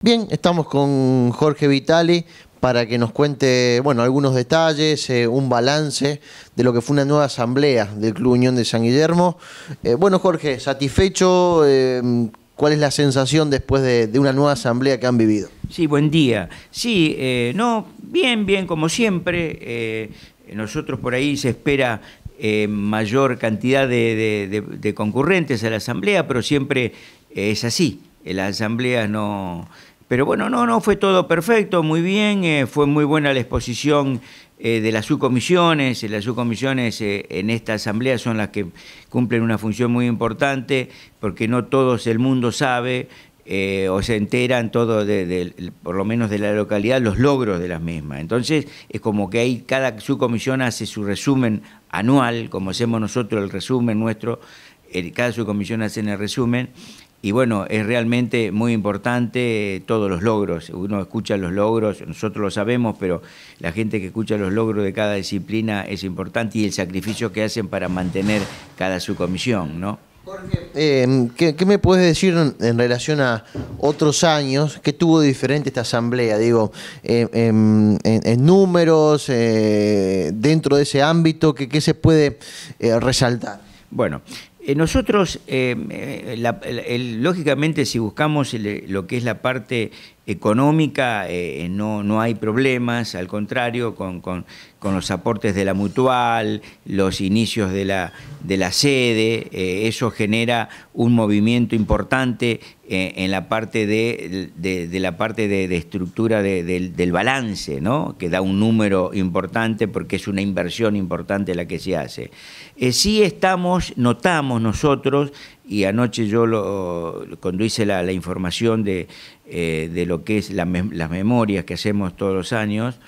Bien, estamos con Jorge Vitali para que nos cuente bueno, algunos detalles, eh, un balance de lo que fue una nueva asamblea del Club Unión de San Guillermo. Eh, bueno, Jorge, satisfecho, eh, ¿cuál es la sensación después de, una nueva asamblea que han vivido? Sí, buen día. Sí, no, bien, bien, como siempre. nosotros por ahí se espera mayor cantidad de, de concurrentes a la asamblea, pero siempre es así. la asamblea no pero bueno, no, no, fue todo perfecto, muy bien, eh, fue muy buena la exposición eh, de las subcomisiones, eh, las subcomisiones en esta asamblea son las que cumplen una función muy importante, porque no todo el mundo sabe o se enteran todo, de, por lo menos de la localidad, los logros de las mismas. Entonces es como que ahí cada subcomisión hace su resumen anual, como hacemos nosotros el resumen nuestro, cada subcomisión hace el resumen, y bueno, es realmente muy importante todos los logros. Uno escucha los logros, nosotros lo sabemos, pero la gente que escucha los logros de cada disciplina es importante y el sacrificio que hacen para mantener cada subcomisión, ¿no? Eh, ¿qué, me puedes decir en, relación a otros años ¿Qué tuvo diferente esta asamblea? Digo, em, em, en, números, eh, dentro de ese ámbito, qué se puede eh, resaltar? Bueno, eh, nosotros, eh, eh, lógicamente, si buscamos lo que es la parte económica eh, eh, no, no, hay problemas, al contrario, con, los aportes de la mutual, los inicios de la, de la sede, eh, eso genera un movimiento importante en la parte de, la parte de, de estructura del balance, ¿no? que da un número importante porque es una inversión importante la que se hace. sí estamos, notamos nosotros y anoche yo lo, cuando hice la, información eh, de, lo que es las memorias que hacemos todos los años,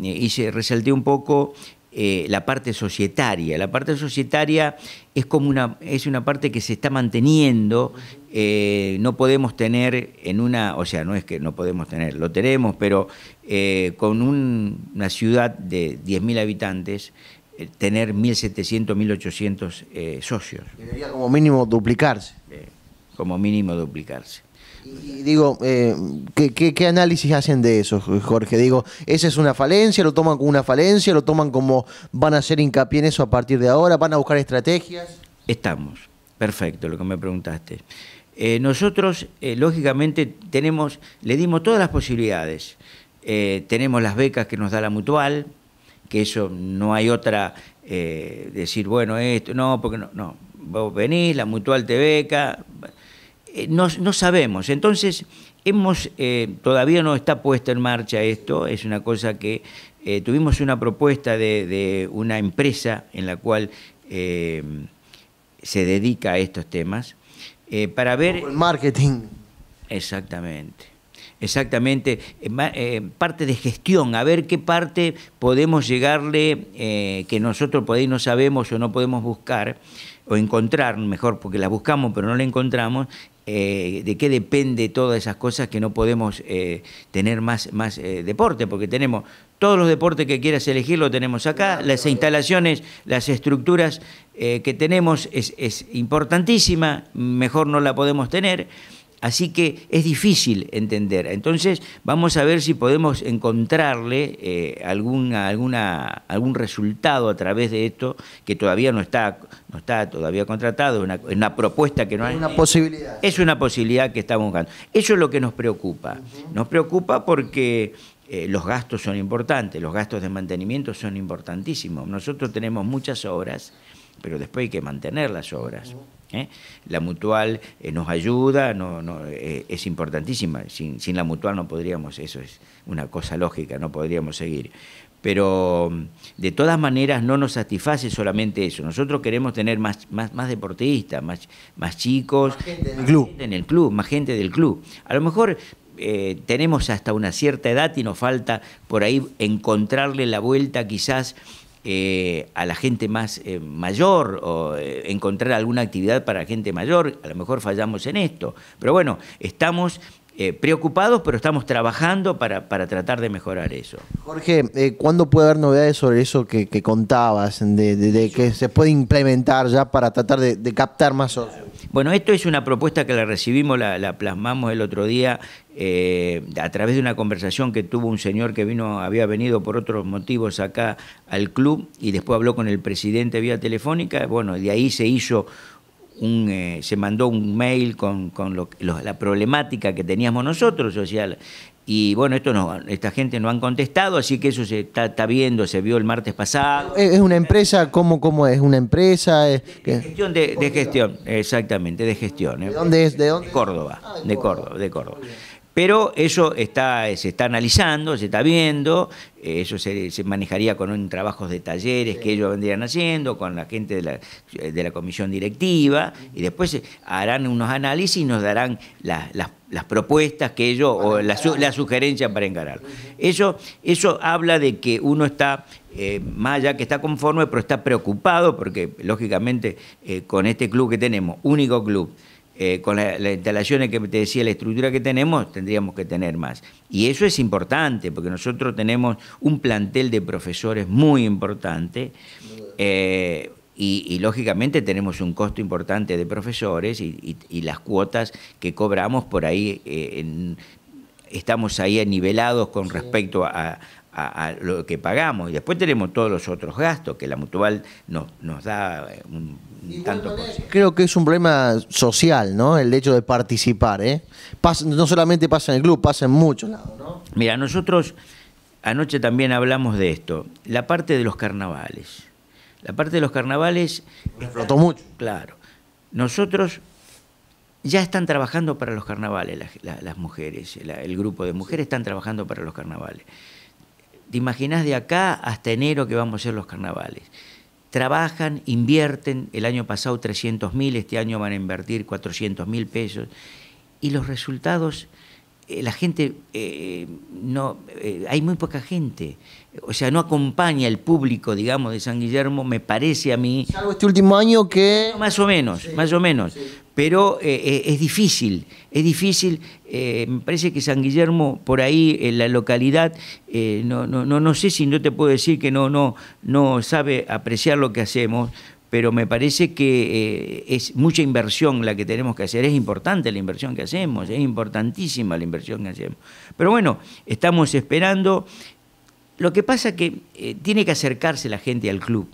eh, hice, resalté un poco eh, la parte societaria. La parte societaria es como una, es una parte que se está manteniendo. no podemos tener en una, o sea, no es que no podemos tener, lo tenemos, pero con una ciudad de 10.000 habitantes, eh, tener 1.700, 1.800 eh, socios. Debería como mínimo duplicarse. Eh, como mínimo duplicarse. Y digo, ¿qué, análisis hacen de eso, Jorge? Digo, ¿esa es una falencia? ¿Lo toman como una falencia? ¿Lo toman como van a hacer hincapié en eso a partir de ahora? ¿Van a buscar estrategias? Estamos. Perfecto, lo que me preguntaste. nosotros, lógicamente, tenemos, le dimos todas las posibilidades. tenemos las becas que nos da la mutual, que eso no hay otra, eh, decir, bueno, esto, no, porque no, no, vos venís, la mutual te beca, eh, no, sabemos. Entonces, hemos, eh, todavía no está puesta en marcha esto, es una cosa que tuvimos una propuesta de, de, una empresa en la cual se dedica a estos temas, para ver... Marketing. Exactamente exactamente eh, eh, parte de gestión, a ver qué parte podemos llegarle eh, que nosotros por no sabemos o no podemos buscar o encontrar, mejor porque la buscamos pero no la encontramos, de qué depende todas esas cosas que no podemos tener más, más deporte, porque tenemos todos los deportes que quieras elegir lo tenemos acá, las instalaciones, las estructuras que tenemos es, es importantísima, mejor no la podemos tener. Así que es difícil entender. Entonces vamos a ver si podemos encontrarle eh, alguna, algún resultado a través de esto que todavía no está, no está todavía contratado, una, una propuesta que no hay. Es una posibilidad. Es una posibilidad que estamos buscando. Eso es lo que nos preocupa. Nos preocupa porque eh, los gastos son importantes, los gastos de mantenimiento son importantísimos. Nosotros tenemos muchas obras, pero después hay que mantener las obras. ¿eh? La mutual eh, nos ayuda, no, eh, es importantísima. Sin, la mutual no podríamos, eso es una cosa lógica, no podríamos seguir. Pero mm, de todas maneras no nos satisface solamente eso. Nosotros queremos tener más, más, más deportistas, más, más chicos, más gente en el, club. en el club, más gente del club. A lo mejor tenemos hasta una cierta edad y nos falta por ahí encontrarle la vuelta quizás eh, a la gente más eh, mayor o eh, encontrar alguna actividad para gente mayor. A lo mejor fallamos en esto. Pero bueno, estamos preocupados, pero estamos trabajando para, para, tratar de mejorar eso. Jorge, ¿cuándo puede haber novedades sobre eso que, contabas, de, de, que se puede implementar ya para tratar de, de captar más socios? Bueno, esto es una propuesta que la recibimos, la, plasmamos el otro día eh, a través de una conversación que tuvo un señor que vino, había venido por otros motivos acá al club y después habló con el presidente vía telefónica. Bueno, de ahí se hizo eh, se mandó un mail con, la problemática que teníamos nosotros, o y bueno, esto no, esta gente no han contestado, así que eso se está, viendo, se vio el martes pasado. ¿Es una empresa? ¿Cómo, cómo es? ¿Una empresa? de, gestión exactamente, de gestión. ¿eh? ¿De dónde es? ¿De ah, Córdoba, de Córdoba, de Córdoba. Pero eso está, se está analizando, se está viendo, eso se, manejaría con trabajos de talleres que ellos vendrían haciendo, con la gente de la, comisión directiva, y después harán unos análisis y nos darán las, propuestas que ellos, o las sugerencias para encararlo. Eso, eso habla de que uno está eh, más allá que está conforme, pero está preocupado porque, lógicamente, eh, con este club que tenemos, único club, eh, con las instalaciones que te decía, la estructura que tenemos, tendríamos que tener más. Y eso es importante, porque nosotros tenemos un plantel de profesores muy importante. Eh, y, lógicamente tenemos un costo importante de profesores y, las cuotas que cobramos por ahí eh, estamos ahí nivelados con respecto a, a, lo que pagamos. Y después tenemos todos los otros gastos que la mutual nos, da eh, un, tanto Creo que es un problema social, ¿no? El hecho de participar, ¿eh? no solamente pasa en el club, pasa en muchos lados, Mira, nosotros anoche también hablamos de esto, la parte de los carnavales. La parte de los carnavales... Explotó mucho. Claro. Nosotros ya están trabajando para los carnavales las mujeres, el grupo de mujeres están trabajando para los carnavales. ¿Te imaginas de acá hasta enero que vamos a ser los carnavales? Trabajan, invierten, el año pasado 300 mil, este año van a invertir 400 mil pesos, y los resultados eh, la gente eh, no eh, hay muy poca gente o sea no acompaña el público digamos de San Guillermo me parece a mí salvo este último año que más o menos más o menos pero es difícil es difícil me parece que San Guillermo por ahí en la localidad no, no no no sé si no te puedo decir que no no no sabe apreciar lo que hacemos pero me parece que eh, es mucha inversión la que tenemos que hacer, es importante la inversión que hacemos, es importantísima la inversión que hacemos. Pero bueno, estamos esperando. Lo que pasa que eh, tiene que acercarse la gente al club,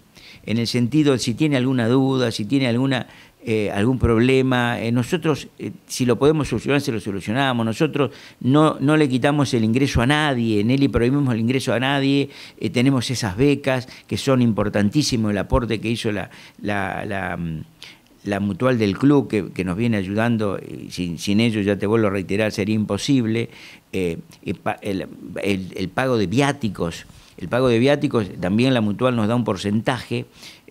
en el sentido de si tiene alguna duda, si tiene alguna eh, algún problema. Eh, nosotros, eh, si lo podemos solucionar, se lo solucionamos. Nosotros no, le quitamos el ingreso a nadie, en y prohibimos el ingreso a nadie. tenemos esas becas que son importantísimos, el aporte que hizo la, la, mm, mutual del club que, nos viene ayudando. Sin, sin, ellos, ya te vuelvo a reiterar, sería imposible. el pago de viáticos el pago de viáticos, también la mutual nos da un porcentaje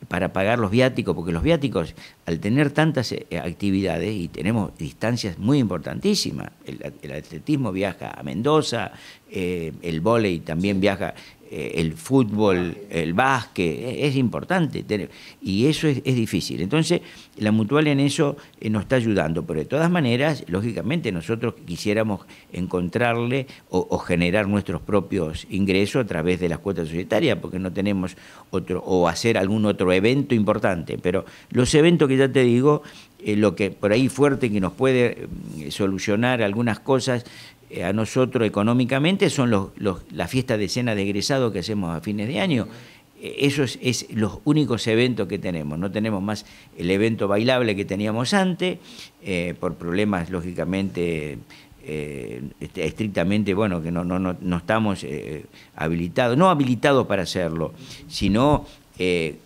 para pagar los viáticos, porque los viáticos, al tener tantas eh, actividades, y tenemos distancias muy importantísimas, el, atletismo viaja a Mendoza, eh, el vóley también viaja eh, el fútbol, el básquet, e, es importante. y eso es, difícil. Entonces, la mutual en eso eh, nos está ayudando. Pero de todas maneras, lógicamente, nosotros quisiéramos encontrarle o, generar nuestros propios ingresos a través de las cuotas societarias, porque no tenemos otro, o hacer algún otro evento importante. Pero los eventos que ya te digo, eh, lo que por ahí fuerte que nos puede solucionar algunas cosas eh, a nosotros económicamente son las fiestas de cena de egresado que hacemos a fines de año. esos eh, eso es, los únicos eventos que tenemos. No tenemos más el evento bailable que teníamos antes, eh, por problemas, lógicamente, estrictamente, bueno, que no, estamos habilitados, no habilitados para hacerlo, sino el,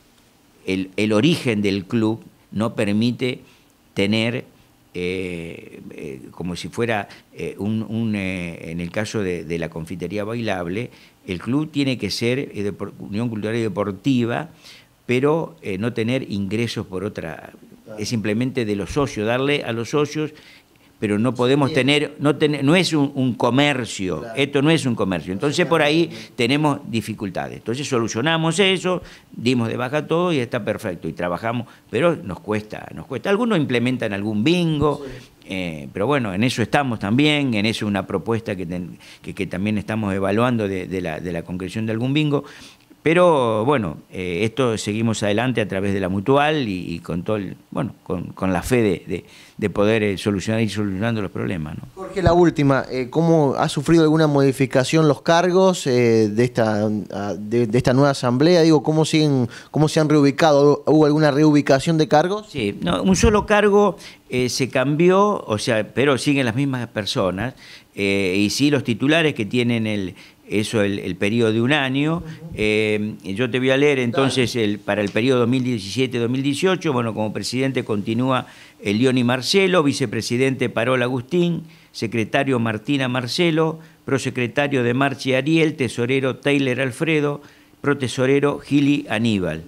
el origen del club no permite tener eh, eh, como si fuera eh, un, en el caso de, la confitería bailable, el club tiene que ser de, unión cultural y deportiva, pero no tener ingresos por otra, es simplemente de los socios, darle a los socios pero no podemos tener, no, no es un, comercio, esto no es un comercio. Entonces por ahí tenemos dificultades. Entonces solucionamos eso, dimos de baja todo y está perfecto y trabajamos, pero nos cuesta, nos cuesta. Algunos implementan algún bingo, eh, pero bueno, en eso estamos también, en eso una propuesta que, que, también estamos evaluando la, de la concreción de algún bingo, pero bueno, eh, esto seguimos adelante a través de la mutual y, con todo bueno, con, la fe de, poder eh, solucionar y solucionando los problemas. ¿no? Jorge, la última, eh, ¿cómo ha sufrido alguna modificación los cargos de, esta, esta nueva asamblea? Digo, ¿cómo, siguen, ¿cómo se han reubicado? ¿Hubo alguna reubicación de cargos? Sí, un solo cargo se cambió, o sea, pero siguen las mismas personas, y sí los titulares que tienen el, eso el, el periodo de un año. Eh, yo te voy a leer entonces el, para el periodo 2017-2018, bueno, como presidente continúa y Marcelo, vicepresidente Parola Agustín, secretario Martina Marcelo, prosecretario de Marchi Ariel, tesorero Taylor Alfredo, protesorero Gili Aníbal.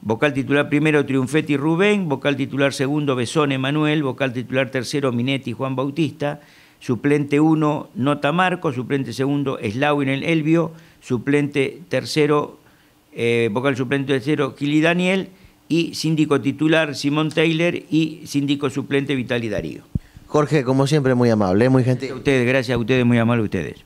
Vocal titular primero Triunfetti Rubén, vocal titular segundo Besón Emanuel, vocal titular tercero Minetti Juan Bautista, suplente 1 Nota Marco, suplente segundo Slawin El Elvio, suplente tercero, eh, vocal suplente tercero Kili Daniel y síndico titular Simón Taylor y síndico suplente Vitali Darío. Jorge, como siempre, muy amable, ¿eh? muy gentil. Gracias a ustedes, gracias a ustedes, muy amable ustedes.